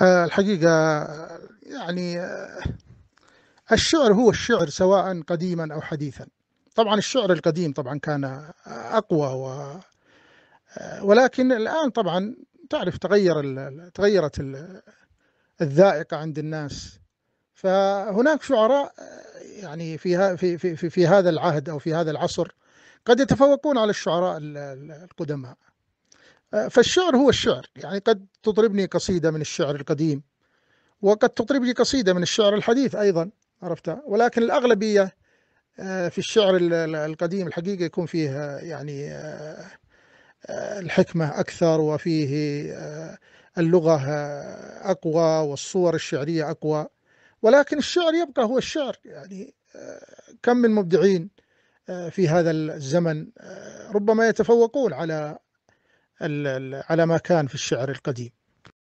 آه، الحقيقة يعني آه، الشعر هو الشعر سواء قديما أو حديثا طبعا الشعر القديم طبعا كان آه، أقوى و ولكن الآن طبعا تعرف تغير ال... تغيرت ال... الذائقة عند الناس فهناك شعراء يعني في, ها في, في, في, في هذا العهد أو في هذا العصر قد يتفوقون على الشعراء القدماء آه، فالشعر هو الشعر يعني قد تطربني قصيدة من الشعر القديم وقد تطربني قصيدة من الشعر الحديث أيضا عرفت ولكن الأغلبية آه، في الشعر القديم الحقيقة يكون فيه آه، يعني الحكمة أكثر وفيه اللغة أقوى والصور الشعرية أقوى ولكن الشعر يبقى هو الشعر يعني كم من مبدعين في هذا الزمن ربما يتفوقون على على ما كان في الشعر القديم